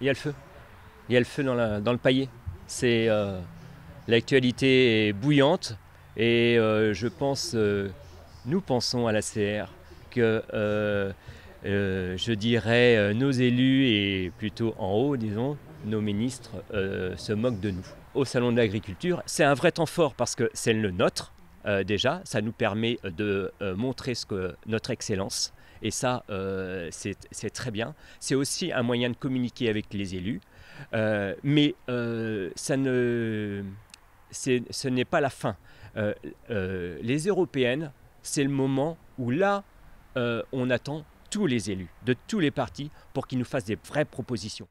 il y a le feu. Il y a le feu dans, le paillet. C'est euh, l'actualité est bouillante et euh, je pense, euh, nous pensons à la CR que je dirais nos élus et plutôt en haut, disons, nos ministres se moquent de nous. Au salon de l'agriculture, c'est un vrai temps fort parce que c'est le nôtre. Euh, déjà, ça nous permet de euh, montrer ce que, notre excellence. Et ça, euh, c'est très bien. C'est aussi un moyen de communiquer avec les élus. mais ça ne, ce n'est pas la fin. les européennes, c'est le moment où là, on attend tous les élus de tous les partis pour qu'ils nous fassent des vraies propositions.